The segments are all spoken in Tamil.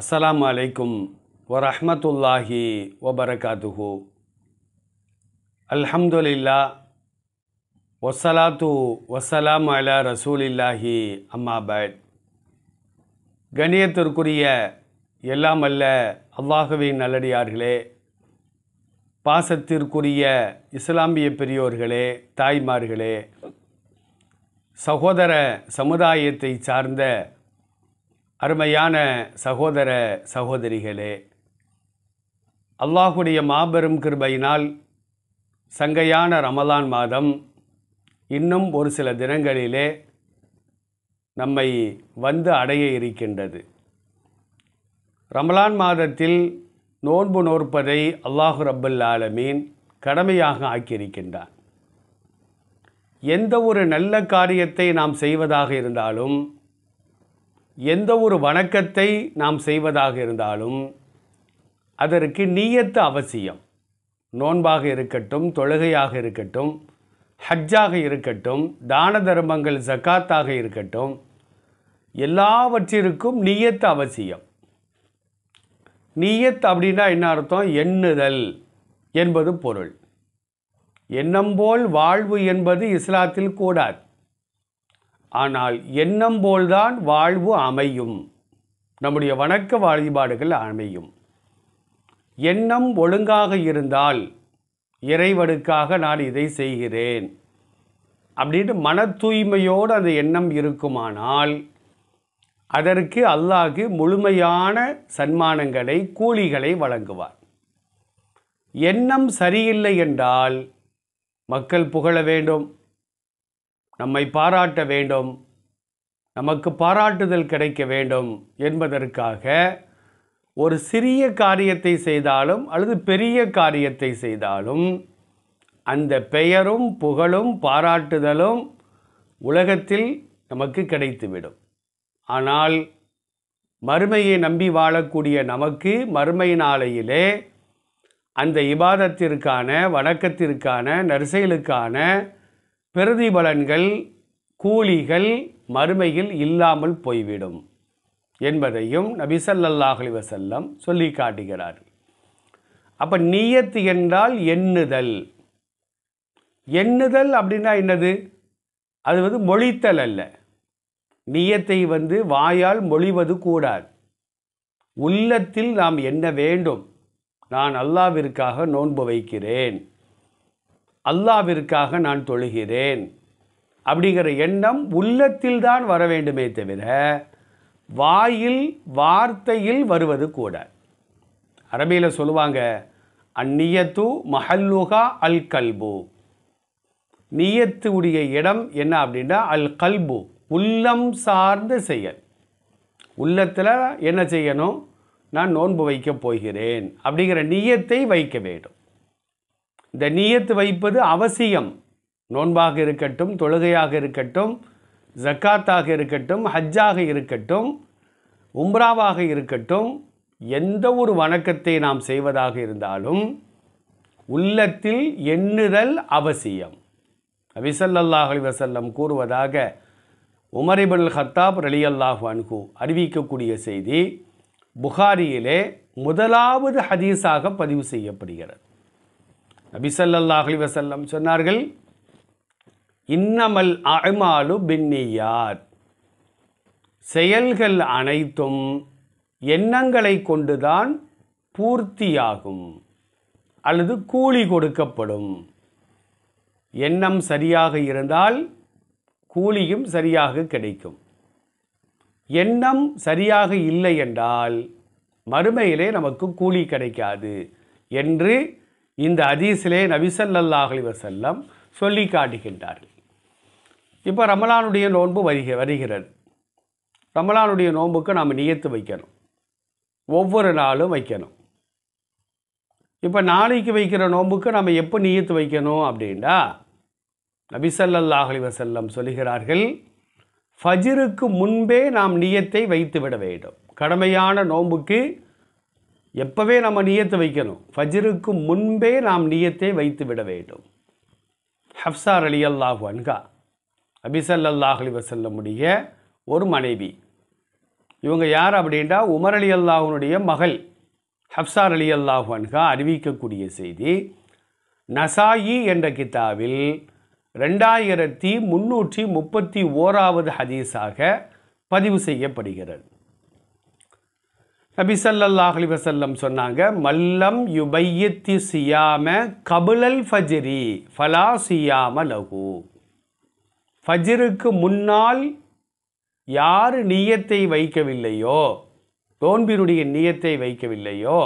அஸ்லாம் அலைக்கும் வரஹமத்துல்லாஹி வபரகாத்துஹு அல்ஹம்துலில்லா ஒசலாத்து வசலாம் அல ரசூலில்லாஹி அம்மாபட் கணியத்திற்குரிய எல்லாம் அல்ல அல்லாஹுவின் நல்லடியார்களே பாசத்திற்குரிய இஸ்லாமிய பெரியோர்களே தாய்மார்களே சகோதர சமுதாயத்தை சார்ந்த அருமையான சகோதர சகோதரிகளே அல்லாஹுடைய மாபெரும் கிருபையினால் சங்கையான ரமலான் மாதம் இன்னும் ஒரு சில தினங்களிலே நம்மை வந்து அடைய இருக்கின்றது ரமலான் மாதத்தில் நோன்பு நோற்பதை அல்லாஹு ரப்பல் ஆலமீன் கடமையாக ஆக்கியிருக்கின்றான் எந்த ஒரு நல்ல காரியத்தை நாம் செய்வதாக இருந்தாலும் எந்த ஒரு வணக்கத்தை நாம் செய்வதாக இருந்தாலும் அதற்கு நீயத்து அவசியம் நோன்பாக இருக்கட்டும் தொழுகையாக இருக்கட்டும் ஹஜ்ஜாக இருக்கட்டும் தான தர்மங்கள் ஜக்காத்தாக இருக்கட்டும் எல்லாவற்றிற்கும் நீயத்து அவசியம் நீயத் அப்படின்னா என்ன அர்த்தம் எண்ணுதல் என்பது பொருள் எண்ணம்போல் வாழ்வு என்பது இஸ்லாத்தில் கூடாது ஆனால் எண்ணம் போல்தான் வாழ்வு அமையும் நம்முடைய வணக்க வழிபாடுகள் அமையும் எண்ணம் ஒழுங்காக இருந்தால் இறைவனுக்காக நான் இதை செய்கிறேன் அப்படின்ட்டு மன தூய்மையோடு அந்த எண்ணம் இருக்குமானால் அதற்கு அல்லாஹு முழுமையான சன்மானங்களை கூலிகளை வழங்குவார் எண்ணம் சரியில்லை என்றால் மக்கள் புகழ வேண்டும் நம்மை பாராட்ட வேண்டும் நமக்கு பாராட்டுதல் கிடைக்க வேண்டும் என்பதற்காக ஒரு சிறிய காரியத்தை செய்தாலும் அல்லது பெரிய காரியத்தை செய்தாலும் அந்த பெயரும் புகழும் பாராட்டுதலும் உலகத்தில் நமக்கு கிடைத்துவிடும் ஆனால் மறுமையை நம்பி வாழக்கூடிய நமக்கு மறுமை நாளையிலே அந்த இபாதத்திற்கான வணக்கத்திற்கான நரிசைகளுக்கான பிரதிபலன்கள் கூலிகள் மறுமையில் இல்லாமல் போய்விடும் என்பதையும் நபிசல்லாஹ் வசல்லம் சொல்லி காட்டுகிறார் அப்போ நீயத்து என்றால் எண்ணுதல் எண்ணுதல் அப்படின்னா என்னது அது வந்து மொழித்தல் அல்ல நீயத்தை வந்து வாயால் மொழிவது கூடாது உள்ளத்தில் நாம் எண்ண வேண்டும் நான் அல்லாவிற்காக நோன்பு வைக்கிறேன் அல்லாவிற்காக நான் தொழுகிறேன் அப்படிங்கிற எண்ணம் உள்ளத்தில் தான் வர வேண்டுமே தவிர வாயில் வார்த்தையில் வருவது கூட அரபியில் சொல்லுவாங்க அந்நியத்து மஹல்லுகா அல் கல்பு நியத்து உடைய இடம் என்ன அப்படின்னா அல் கல்பு உள்ளம் சார்ந்த செயல் உள்ளத்தில் என்ன செய்யணும் நான் நோன்பு வைக்கப் போகிறேன் அப்படிங்கிற நியத்தை வைக்க வேண்டும் இந்த நீயத்து வைப்பது அவசியம் நோன்பாக இருக்கட்டும் தொழுகையாக இருக்கட்டும் ஜக்காத்தாக இருக்கட்டும் ஹஜ்ஜாக இருக்கட்டும் உம்ராவாக இருக்கட்டும் எந்த ஒரு வணக்கத்தை நாம் செய்வதாக இருந்தாலும் உள்ளத்தில் எண்ணுதல் அவசியம் அபிசல்லாஹ் அலி வசல்லம் கூறுவதாக உமரிபன் ஹத்தாப் ரலி அல்லாஹ் அன்கு அறிவிக்கக்கூடிய செய்தி புகாரியிலே முதலாவது ஹதீஸாக பதிவு செய்யப்படுகிறது நபிசல்லாஹலி வசல்லம் சொன்னார்கள் இன்னமல் அமாலு பின்னியார் செயல்கள் அனைத்தும் எண்ணங்களை கொண்டுதான் பூர்த்தியாகும் அல்லது கூலி கொடுக்கப்படும் எண்ணம் சரியாக இருந்தால் கூலியும் சரியாக கிடைக்கும் எண்ணம் சரியாக இல்லை என்றால் மறுமையிலே நமக்கு கூலி கிடைக்காது என்று இந்த அதீஸிலே நபிசல்லாஹலி வசல்லம் சொல்லி காட்டுகின்றார்கள் இப்போ ரமலானுடைய நோன்பு வருக வருகிறது ரமலானுடைய நோன்புக்கு நாம் நியத்து வைக்கணும் ஒவ்வொரு நாளும் வைக்கணும் இப்போ நாளைக்கு வைக்கிற நோன்புக்கு நம்ம எப்போ நியத்து வைக்கணும் அப்படின்னா நபிசல்லாஹலி வசல்லம் சொல்கிறார்கள் ஃபஜிருக்கு முன்பே நாம் நியத்தை வைத்து விட வேண்டும் கடமையான நோன்புக்கு எப்போவே நம்ம நியத்தை வைக்கணும் ஃபஜ்ருக்கு முன்பே நாம் நியத்தை வைத்து விட வேண்டும் ஹப்சார் அலி அல்லாஹு அன்கா அபிசல் அல்லாஹலி வசல்லமுடைய ஒரு மனைவி இவங்க யார் அப்படின்டா உமர் அலி அல்லாஹனுடைய மகள் ஹப்சார் அலி அல்லாஹு அன்கா அறிவிக்கக்கூடிய செய்தி நசாயி என்ற கிதாவில் ரெண்டாயிரத்தி முன்னூற்றி முப்பத்தி ஓராவது ஹதீஸாக பதிவு செய்யப்படுகிறது நபிசல்லாஹலி வசல்லம் சொன்னாங்க மல்லம் யுபையத்தி சியாம கபுலல் ஃபஜிரி ஃபலா சியாம லகு ஃபஜிருக்கு முன்னால் யார் நீயத்தை வைக்கவில்லையோ நோன்பினுடைய நீயத்தை வைக்கவில்லையோ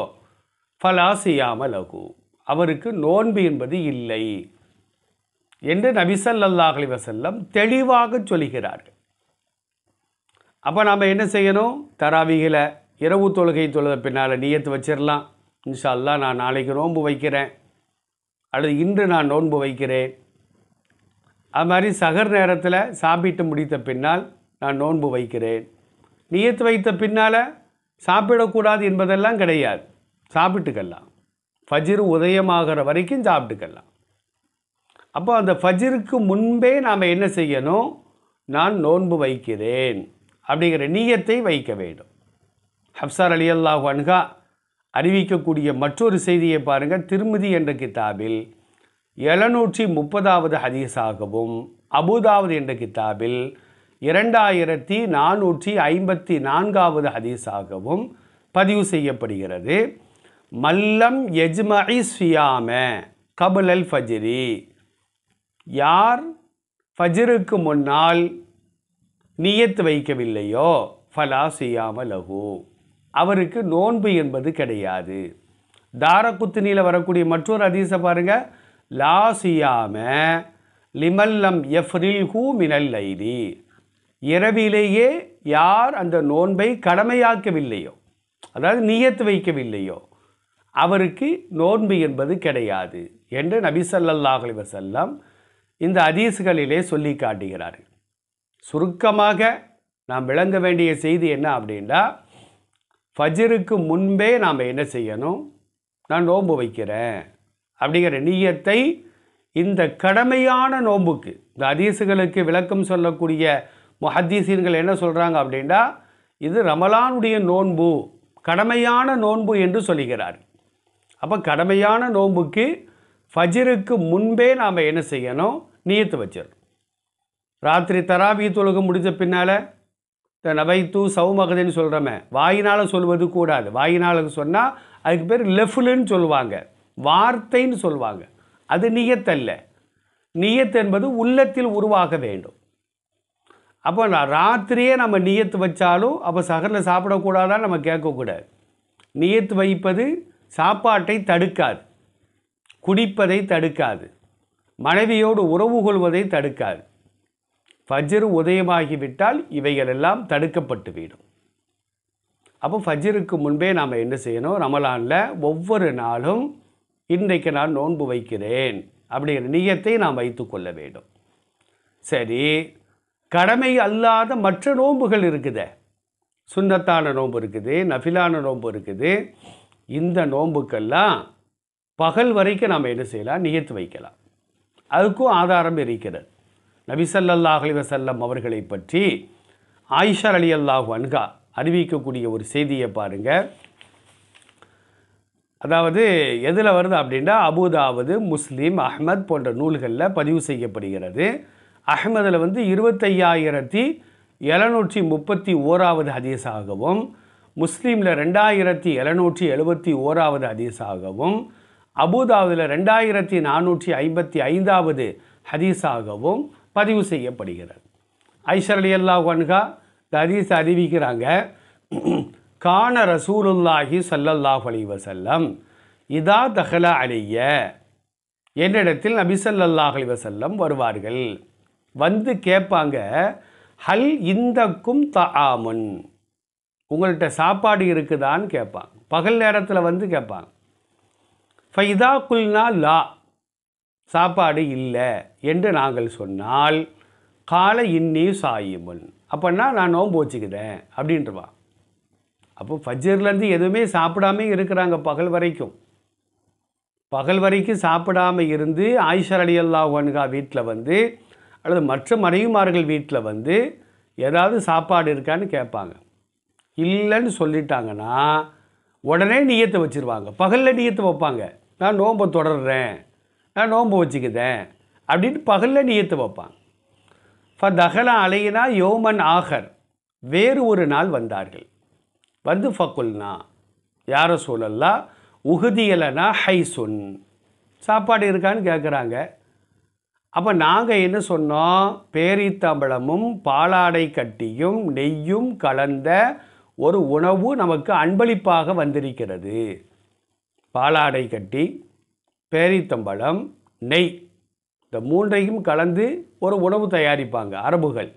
ஃபலா சியாம லகு அவருக்கு நோன்பு என்பது இல்லை என்று நபிசல்லாஹலி வசல்லம் தெளிவாக சொல்கிறார்கள் அப்போ நாம் என்ன செய்யணும் தராவிகளை இரவு தொழுகை தொழுத பின்னால் நீயத்து வச்சிடலாம் இன்ஷால்லாம் நான் நாளைக்கு நோன்பு வைக்கிறேன் அல்லது இன்று நான் நோன்பு வைக்கிறேன் அது மாதிரி சகர் நேரத்தில் சாப்பிட்டு முடித்த பின்னால் நான் நோன்பு வைக்கிறேன் நீயத்து வைத்த பின்னால் சாப்பிடக்கூடாது என்பதெல்லாம் கிடையாது சாப்பிட்டுக்கலாம் ஃபஜிர் உதயமாகிற வரைக்கும் சாப்பிட்டுக்கலாம் அப்போ அந்த ஃபஜிருக்கு முன்பே நாம் என்ன செய்யணும் நான் நோன்பு வைக்கிறேன் அப்படிங்கிற நீயத்தை வைக்க வேண்டும் ஹப்சார் அலி அல்லாஹ் அன்ஹா அறிவிக்கக்கூடிய மற்றொரு செய்தியை பாருங்கள் திருமதி என்ற கித்தாபில் எழுநூற்றி முப்பதாவது ஹதீஸாகவும் அபுதாவது என்ற கித்தாபில் இரண்டாயிரத்தி நானூற்றி ஐம்பத்தி நான்காவது ஹதீஸாகவும் பதிவு செய்யப்படுகிறது மல்லம் எஜ்மஇ சுயாம கபுல் அல் ஃபஜ்ரி யார் ஃபஜ்ருக்கு முன்னால் நியத்து வைக்கவில்லையோ ஃபலா சுயாம லகு அவருக்கு நோன்பு என்பது கிடையாது தாரக்குத்தினியில் வரக்கூடிய மற்றொரு அதிசை பாருங்கள் லாசியாம லிமல்லம் எஃப்ரில் ஹூ மினல் இரவிலேயே யார் அந்த நோன்பை கடமையாக்கவில்லையோ அதாவது நியத்து வைக்கவில்லையோ அவருக்கு நோன்பு என்பது கிடையாது என்று நபிசல்லாஹ் வசல்லம் இந்த அதீசுகளிலே சொல்லி காட்டுகிறார்கள் சுருக்கமாக நாம் விளங்க வேண்டிய செய்தி என்ன அப்படின்னா ஃபஜருக்கு முன்பே நாம் என்ன செய்யணும் நான் நோன்பு வைக்கிறேன் அப்படிங்கிற நீயத்தை இந்த கடமையான நோன்புக்கு இந்த அதீசுகளுக்கு விளக்கம் சொல்லக்கூடிய முஹத்தீசீன்கள் என்ன சொல்கிறாங்க அப்படின்னா இது ரமலானுடைய நோன்பு கடமையான நோன்பு என்று சொல்கிறார் அப்போ கடமையான நோன்புக்கு ஃபஜருக்கு முன்பே நாம் என்ன செய்யணும் நீயத்து வச்சிடணும் ராத்திரி தராபி தொழுகு முடிஞ்ச பின்னால் நபைத்து சவுமகதுன்னு சொல்கிறோமே வாயினால் சொல்வது கூடாது வாயினால் சொன்னால் அதுக்கு பேர் லெஃபுலுன்னு சொல்லுவாங்க வார்த்தைன்னு சொல்லுவாங்க அது நியத்தல்ல நியத்து என்பது உள்ளத்தில் உருவாக வேண்டும் அப்போ ராத்திரியே நம்ம நியத்து வச்சாலும் அப்போ சகரில் சாப்பிடக்கூடாதான் நம்ம கேட்கக்கூடாது நியத்து வைப்பது சாப்பாட்டை தடுக்காது குடிப்பதை தடுக்காது மனைவியோடு உறவு கொள்வதை தடுக்காது ஃபஜ்ரு உதயமாகிவிட்டால் இவைகளெல்லாம் தடுக்கப்பட்டு விடும் அப்போ ஃபஜ்ருக்கு முன்பே நாம் என்ன செய்யணும் ரமலானில் ஒவ்வொரு நாளும் இன்றைக்கு நான் நோன்பு வைக்கிறேன் அப்படிங்கிற நியத்தை நாம் வைத்து கொள்ள வேண்டும் சரி கடமை அல்லாத மற்ற நோன்புகள் இருக்குது சுண்ணத்தான நோன்பு இருக்குது நஃபிலான நோன்பு இருக்குது இந்த நோன்புக்கெல்லாம் பகல் வரைக்கும் நாம் என்ன செய்யலாம் நியத்து வைக்கலாம் அதுக்கும் ஆதாரம் இருக்கிறது நபிசல்லாஹ் வசல்லம் அவர்களை பற்றி ஆயிஷா அலி அல்லாஹ் அன்கா அறிவிக்கக்கூடிய ஒரு செய்தியை பாருங்கள் அதாவது எதில் வருது அப்படின்னா அபுதாவது முஸ்லீம் அஹ்மத் போன்ற நூல்களில் பதிவு செய்யப்படுகிறது அஹ்மதில் வந்து இருபத்தையாயிரத்தி எழுநூற்றி முப்பத்தி ஓராவது ஹதீஸாகவும் முஸ்லீமில் ரெண்டாயிரத்தி எழுநூற்றி எழுபத்தி ஓராவது ஹதீஸாகவும் அபுதாவில் ரெண்டாயிரத்தி நானூற்றி ஐம்பத்தி ஐந்தாவது ஹதீஸாகவும் பதிவு செய்யப்படுகிறது ஐஷர் அலி அல்லா ஒன்கா ஹதீஸ் அறிவிக்கிறாங்க கான ரசூலுல்லாஹி சல்லல்லாஹ் அலி வசல்லம் இதா தஹலா அலிய என்னிடத்தில் நபி சல்லல்லாஹ் அலி வசல்லம் வருவார்கள் வந்து கேட்பாங்க ஹல் இந்தக்கும் தஆமுன் உங்கள்கிட்ட சாப்பாடு இருக்குதான்னு கேட்பாங்க பகல் நேரத்தில் வந்து கேட்பாங்க ஃபைதா குல்னா லா சாப்பாடு இல்லை என்று நாங்கள் சொன்னால் காலை இன்னி சாயுமுன் அப்படின்னா நான் நோன்பு வச்சுக்கிறேன் அப்படின்றவா அப்போ ஃபஜர்லேருந்து எதுவுமே சாப்பிடாம இருக்கிறாங்க பகல் வரைக்கும் பகல் வரைக்கும் சாப்பிடாமல் இருந்து ஆயிஷா அலி அல்லா ஒன்கா வீட்டில் வந்து அல்லது மற்ற மனைவிமார்கள் வீட்டில் வந்து ஏதாவது சாப்பாடு இருக்கான்னு கேட்பாங்க இல்லைன்னு சொல்லிட்டாங்கன்னா உடனே நீயத்தை வச்சுருவாங்க பகலில் நீயத்தை வைப்பாங்க நான் நோன்பை தொடர்றேன் நான் நோம்பு வச்சுக்குதேன் அப்படின்னு பகலில் நியத்து வைப்பான் ஃப தகலா அலையினா யோமன் ஆகர் வேறு ஒரு நாள் வந்தார்கள் வந்து ஃபக்குல்னா யாரை சூழல்லா உகுதியலனா ஹைசுன் சாப்பாடு இருக்கான்னு கேட்குறாங்க அப்போ நாங்கள் என்ன சொன்னோம் பேரித்தம்பளமும் பாலாடை கட்டியும் நெய்யும் கலந்த ஒரு உணவு நமக்கு அன்பளிப்பாக வந்திருக்கிறது பாலாடை கட்டி பேரித்தம்பழம் நெய் இந்த மூன்றையும் கலந்து ஒரு உணவு தயாரிப்பாங்க அரபுகள்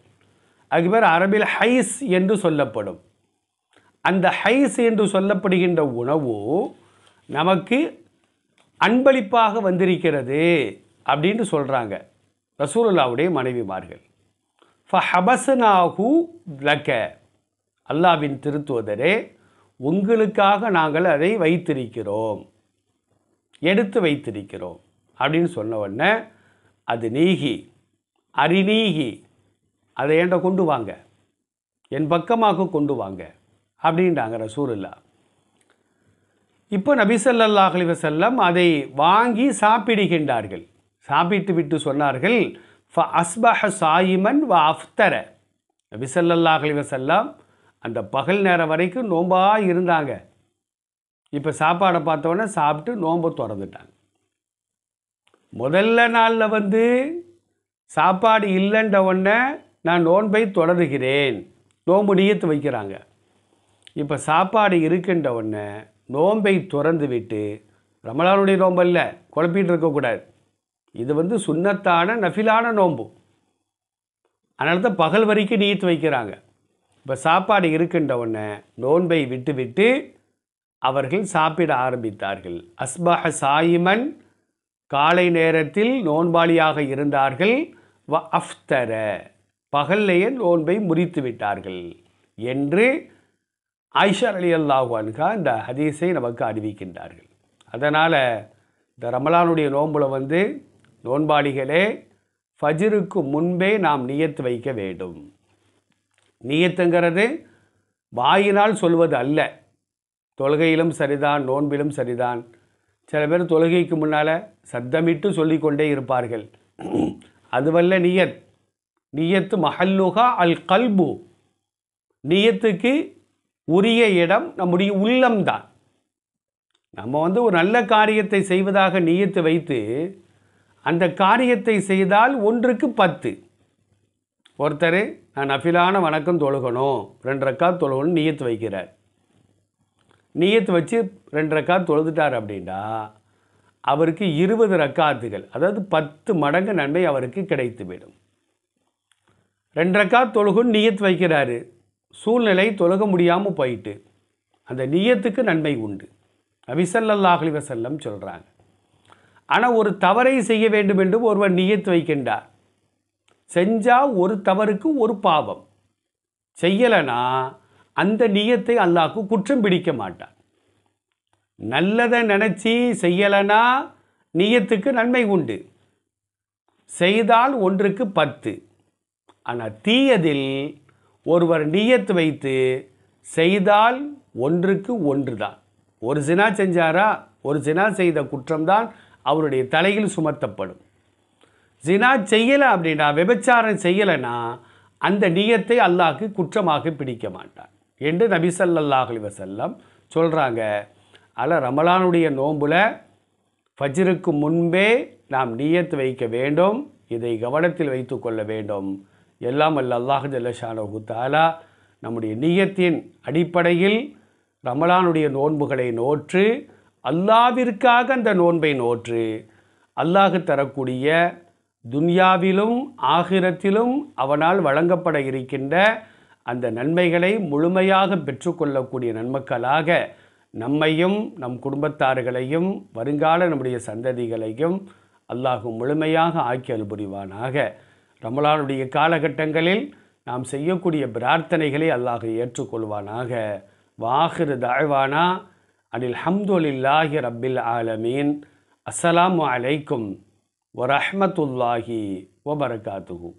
அதுக்கு பேர் அரபில் ஹைஸ் என்று சொல்லப்படும் அந்த ஹைஸ் என்று சொல்லப்படுகின்ற உணவு நமக்கு அன்பளிப்பாக வந்திருக்கிறது அப்படின்னு சொல்கிறாங்க ரசூலுல்லாவுடைய மனைவிமார்கள் ஃபஹபசனாஹூ லக்க அல்லாவின் திருத்துவதரே உங்களுக்காக நாங்கள் அதை வைத்திருக்கிறோம் எடுத்து வைத்திருக்கிறோம் அப்படின்னு சொன்ன உடனே அது நீகி அரிநீகி அதை ஏண்ட கொண்டு வாங்க என் பக்கமாக கொண்டு வாங்க அப்படின்றாங்க ரசூருல்லா இப்போ நபிசல்லாஹ் அலிவசல்லம் அதை வாங்கி சாப்பிடுகின்றார்கள் சாப்பிட்டு விட்டு சொன்னார்கள் ஃப அஸ்பஹ சாயிமன் வ அஃப்தர நபிசல்லாஹ் அலிவசல்லாம் அந்த பகல் நேரம் வரைக்கும் நோம்பாக இருந்தாங்க இப்போ சாப்பாடை பார்த்தோன்னே சாப்பிட்டு நோன்பை திறந்துட்டாங்க முதல்ல நாளில் வந்து சாப்பாடு இல்லைன்ற உடனே நான் நோன்பை தொடருகிறேன் நோன்பு நீயத்து வைக்கிறாங்க இப்போ சாப்பாடு இருக்குன்ற உடனே நோன்பை துறந்து விட்டு ரமலானுடைய நோன்பு இல்லை குழப்பிகிட்டு இருக்கக்கூடாது இது வந்து சுண்ணத்தான நஃபிலான நோன்பு அதனால தான் பகல் வரைக்கும் நீயத்து வைக்கிறாங்க இப்போ சாப்பாடு இருக்குன்ற உடனே நோன்பை விட்டு விட்டு அவர்கள் சாப்பிட ஆரம்பித்தார்கள் அஸ்பஹ சாயிமன் காலை நேரத்தில் நோன்பாளியாக இருந்தார்கள் வ அஃப்தர பகல்லையே நோன்பை முறித்து விட்டார்கள் என்று ஐஷா அலி அல்லாஹான்கா இந்த ஹதீஸை நமக்கு அறிவிக்கின்றார்கள் அதனால் இந்த ரமலானுடைய நோம்பில் வந்து நோன்பாளிகளே ஃபஜிருக்கு முன்பே நாம் நியத்து வைக்க வேண்டும் நியத்துங்கிறது வாயினால் சொல்வது அல்ல தொழுகையிலும் சரிதான் நோன்பிலும் சரிதான் சில பேர் தொழுகைக்கு முன்னால் சத்தமிட்டு சொல்லிக்கொண்டே இருப்பார்கள் அதுவல்ல நியத் நியத்து மஹல்லுகா அல் கல்பு நியத்துக்கு உரிய இடம் நம்முடைய உள்ளம்தான் நம்ம வந்து ஒரு நல்ல காரியத்தை செய்வதாக நியத்து வைத்து அந்த காரியத்தை செய்தால் ஒன்றுக்கு பத்து ஒருத்தர் நான் நஃபிலான வணக்கம் தொழுகணும் ரெண்டு ரக்கா தொழுகணும் நியத்து வைக்கிறார் நீயத்து வச்சு ரெண்டு ரக்கார் தொழுதுட்டார் அப்படின்னா அவருக்கு இருபது ரக்காத்துகள் அதாவது பத்து மடங்கு நன்மை அவருக்கு கிடைத்துவிடும் ரெண்டு ரக்காத் தொழுகும் நீயத்து வைக்கிறாரு சூழ்நிலை தொழுக முடியாமல் போயிட்டு அந்த நீயத்துக்கு நன்மை உண்டு அவிசல்லாஹலி வசல்லம் சொல்கிறாங்க ஆனால் ஒரு தவறை செய்ய வேண்டும் என்று ஒருவர் நீயத்து வைக்கின்றார் செஞ்சால் ஒரு தவறுக்கு ஒரு பாவம் செய்யலைன்னா அந்த நியத்தை அல்லாஹ்க்கு குற்றம் பிடிக்க மாட்டான் நல்லதை நினச்சி செய்யலைன்னா நியத்துக்கு நன்மை உண்டு செய்தால் ஒன்றுக்கு பத்து ஆனால் தீயதில் ஒருவர் நீயத்து வைத்து செய்தால் ஒன்றுக்கு ஒன்று தான் ஒரு சினா செஞ்சாரா ஒரு சினா செய்த குற்றம்தான் அவருடைய தலையில் சுமத்தப்படும் சினா செய்யலை அப்படின்னா விபச்சாரம் செய்யலைன்னா அந்த நீயத்தை அல்லாஹ்க்கு குற்றமாக பிடிக்க மாட்டான் என்று நபிசல்லாஹ் வசல்லம் சொல்கிறாங்க அல ரமலானுடைய நோம்பில் ஃபஜ்ருக்கு முன்பே நாம் நீயத்து வைக்க வேண்டும் இதை கவனத்தில் வைத்து கொள்ள வேண்டும் எல்லாம் அல்ல அல்லாஹ் ஜல்லஷானு தாலா நம்முடைய நீயத்தின் அடிப்படையில் ரமலானுடைய நோன்புகளை நோற்று அல்லாவிற்காக அந்த நோன்பை நோற்று அல்லாஹு தரக்கூடிய துன்யாவிலும் ஆகிரத்திலும் அவனால் வழங்கப்பட இருக்கின்ற அந்த நன்மைகளை முழுமையாக பெற்றுக்கொள்ளக்கூடிய நன்மக்களாக நம்மையும் நம் குடும்பத்தார்களையும் வருங்கால நம்முடைய சந்ததிகளையும் அல்லாஹும் முழுமையாக ஆக்கி புரிவானாக ரமலானுடைய காலகட்டங்களில் நாம் செய்யக்கூடிய பிரார்த்தனைகளை அல்லாஹ் ஏற்றுக்கொள்வானாக வாஹிரு தாழ்வானா அனில் ஹம்துலில்லாஹி ரப்பில் ஆலமீன் அஸ்ஸலாமு அலைக்கும் வரஹமத்துல்லாஹி வபரகாத்துகும்